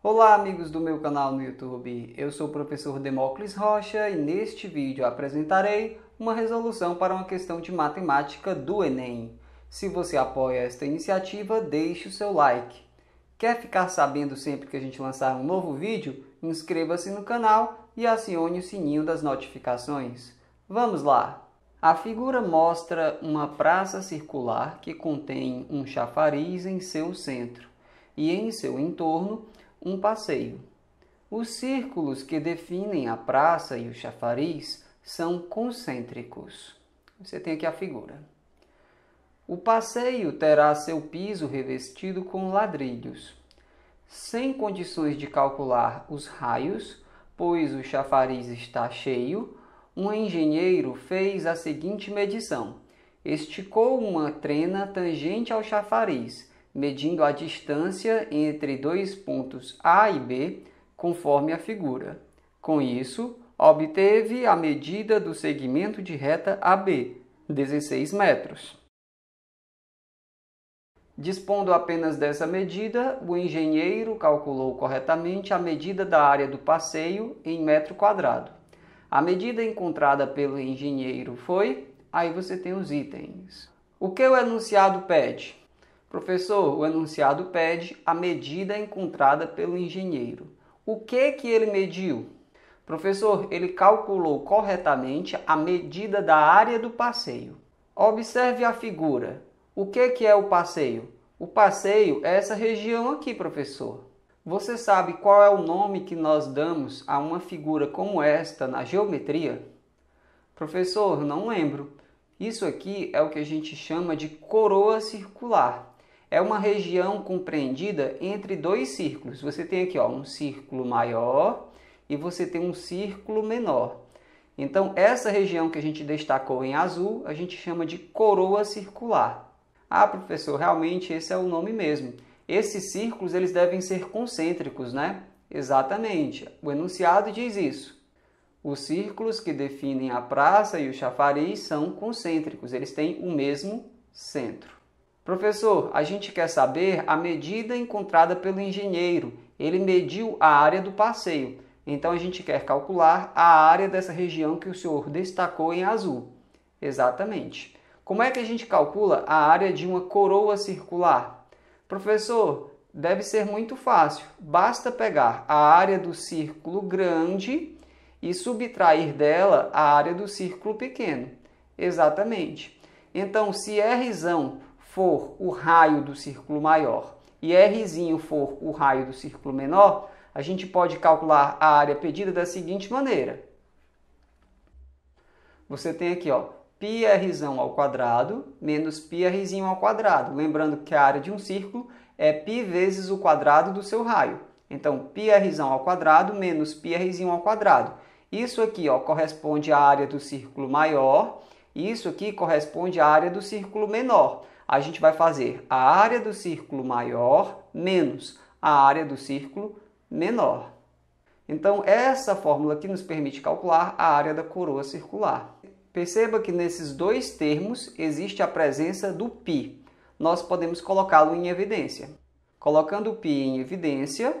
Olá amigos do meu canal no YouTube, eu sou o professor Demócles Rocha e neste vídeo apresentarei uma resolução para uma questão de matemática do Enem. Se você apoia esta iniciativa, deixe o seu like. Quer ficar sabendo sempre que a gente lançar um novo vídeo? Inscreva-se no canal e acione o sininho das notificações. Vamos lá! A figura mostra uma praça circular que contém um chafariz em seu centro e em seu entorno um passeio. Os círculos que definem a praça e o chafariz são concêntricos. Você tem aqui a figura. O passeio terá seu piso revestido com ladrilhos, sem condições de calcular os raios, pois o chafariz está cheio. Um engenheiro fez a seguinte medição: esticou uma trena tangente ao chafariz medindo a distância entre dois pontos A e B, conforme a figura. Com isso, obteve a medida do segmento de reta AB, 16 metros. Dispondo apenas dessa medida, o engenheiro calculou corretamente a medida da área do passeio em metro quadrado. A medida encontrada pelo engenheiro foi. Aí você tem os itens. O que o enunciado pede? Professor, o enunciado pede a medida encontrada pelo engenheiro. O que que ele mediu? Professor, ele calculou corretamente a medida da área do passeio. Observe a figura. O que que é o passeio? O passeio é essa região aqui, professor. Você sabe qual é o nome que nós damos a uma figura como esta na geometria? Professor, não lembro. Isso aqui é o que a gente chama de coroa circular é uma região compreendida entre dois círculos. Você tem aqui ó, um círculo maior e você tem um círculo menor. Então, essa região que a gente destacou em azul, a gente chama de coroa circular. Ah, professor, realmente esse é o nome mesmo. Esses círculos eles devem ser concêntricos, né? Exatamente. O enunciado diz isso. Os círculos que definem a praça e o chafariz são concêntricos, eles têm o mesmo centro. Professor, a gente quer saber a medida encontrada pelo engenheiro. Ele mediu a área do passeio. Então a gente quer calcular a área dessa região que o senhor destacou em azul. Exatamente. Como é que a gente calcula a área de uma coroa circular? Professor, deve ser muito fácil. Basta pegar a área do círculo grande e subtrair dela a área do círculo pequeno. Exatamente. Então, se R for o raio do círculo maior e Rzinho for o raio do círculo menor, a gente pode calcular a área pedida da seguinte maneira. Você tem aqui, ó, πrzão ao quadrado menos πR ao quadrado. Lembrando que a área de um círculo é π vezes o quadrado do seu raio. Então, πR ao quadrado menos πR ao quadrado. Isso aqui ó, corresponde à área do círculo maior, isso aqui corresponde à área do círculo menor a gente vai fazer a área do círculo maior menos a área do círculo menor. Então, essa fórmula aqui nos permite calcular a área da coroa circular. Perceba que nesses dois termos existe a presença do π. Nós podemos colocá-lo em evidência. Colocando o π em evidência,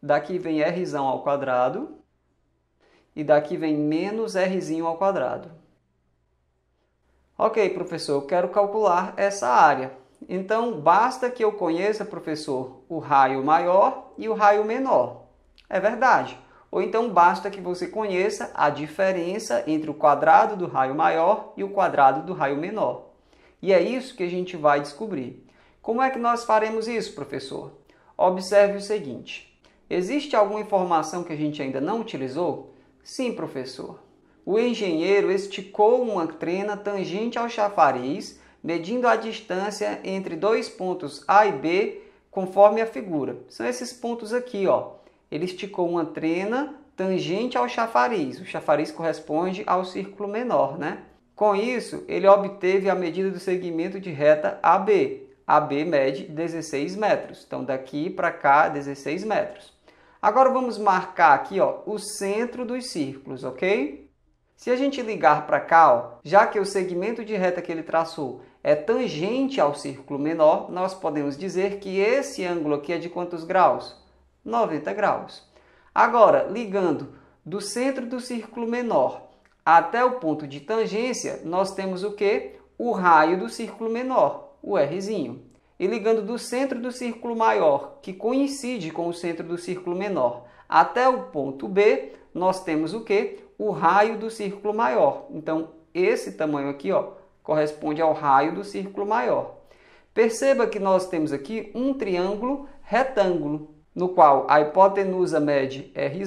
daqui vem r ao quadrado e daqui vem menos r ao quadrado. Ok, professor, eu quero calcular essa área. Então, basta que eu conheça, professor, o raio maior e o raio menor. É verdade. Ou então, basta que você conheça a diferença entre o quadrado do raio maior e o quadrado do raio menor. E é isso que a gente vai descobrir. Como é que nós faremos isso, professor? Observe o seguinte: existe alguma informação que a gente ainda não utilizou? Sim, professor. O engenheiro esticou uma trena tangente ao chafariz, medindo a distância entre dois pontos A e B, conforme a figura. São esses pontos aqui, ó. Ele esticou uma trena tangente ao chafariz. O chafariz corresponde ao círculo menor, né? Com isso, ele obteve a medida do segmento de reta AB. AB mede 16 metros. Então, daqui para cá, 16 metros. Agora, vamos marcar aqui ó, o centro dos círculos, ok? Se a gente ligar para cá, ó, já que o segmento de reta que ele traçou é tangente ao círculo menor, nós podemos dizer que esse ângulo aqui é de quantos graus? 90 graus. Agora, ligando do centro do círculo menor até o ponto de tangência, nós temos o que? O raio do círculo menor, o Rzinho. E ligando do centro do círculo maior, que coincide com o centro do círculo menor, até o ponto B, nós temos o que? o raio do círculo maior. Então, esse tamanho aqui ó, corresponde ao raio do círculo maior. Perceba que nós temos aqui um triângulo retângulo, no qual a hipotenusa mede R,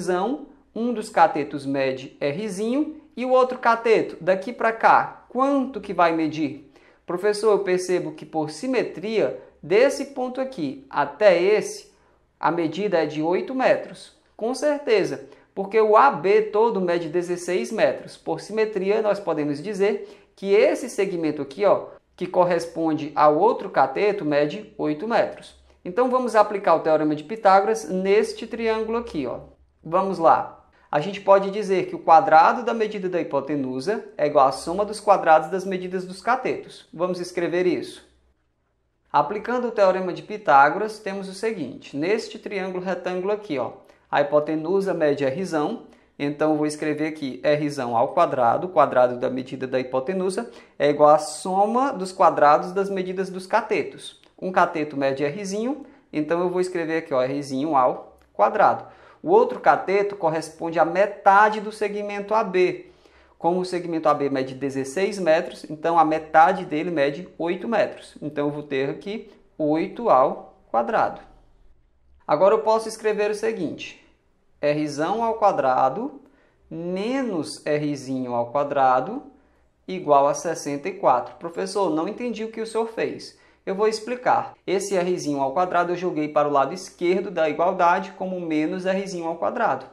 um dos catetos mede R e o outro cateto, daqui para cá, quanto que vai medir? Professor, eu percebo que por simetria, desse ponto aqui até esse, a medida é de 8 metros. Com certeza, porque o AB todo mede 16 metros. Por simetria, nós podemos dizer que esse segmento aqui, ó, que corresponde ao outro cateto, mede 8 metros. Então vamos aplicar o Teorema de Pitágoras neste triângulo aqui. Ó. Vamos lá. A gente pode dizer que o quadrado da medida da hipotenusa é igual à soma dos quadrados das medidas dos catetos. Vamos escrever isso. Aplicando o Teorema de Pitágoras, temos o seguinte. Neste triângulo retângulo aqui, ó, a hipotenusa mede Rzão, então vou escrever aqui R ao quadrado, quadrado da medida da hipotenusa, é igual à soma dos quadrados das medidas dos catetos. Um cateto mede R, então eu vou escrever aqui R ao quadrado. O outro cateto corresponde à metade do segmento AB. Como o segmento AB mede 16 metros, então a metade dele mede 8 metros. Então eu vou ter aqui 8 ao quadrado. Agora eu posso escrever o seguinte: r ao quadrado menos r ao quadrado igual a 64. Professor, não entendi o que o senhor fez. Eu vou explicar. Esse r ao quadrado eu joguei para o lado esquerdo da igualdade como menos r ao quadrado.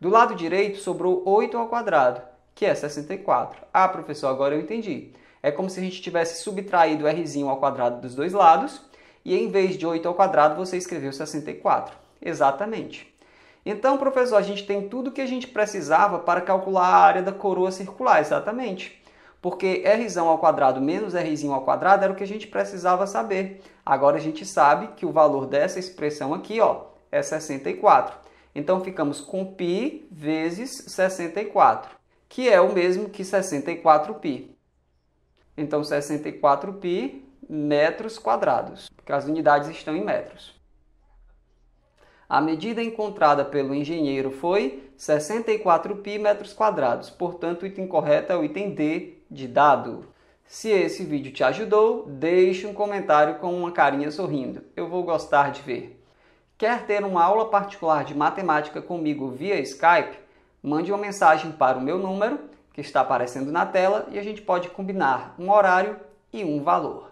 Do lado direito sobrou 8 ao quadrado, que é 64. Ah, professor, agora eu entendi. É como se a gente tivesse subtraído r ao quadrado dos dois lados e em vez de 8 ao quadrado você escreveu 64. Exatamente. Então, professor, a gente tem tudo o que a gente precisava para calcular a área da coroa circular, exatamente. Porque r ao quadrado menos r ao quadrado era o que a gente precisava saber. Agora a gente sabe que o valor dessa expressão aqui ó, é 64. Então ficamos com π vezes 64, que é o mesmo que 64π. Então 64π metros quadrados, porque as unidades estão em metros. A medida encontrada pelo engenheiro foi 64 pi metros quadrados, portanto o item correto é o item D de dado. Se esse vídeo te ajudou, deixe um comentário com uma carinha sorrindo. Eu vou gostar de ver. Quer ter uma aula particular de matemática comigo via Skype? Mande uma mensagem para o meu número, que está aparecendo na tela, e a gente pode combinar um horário e um valor.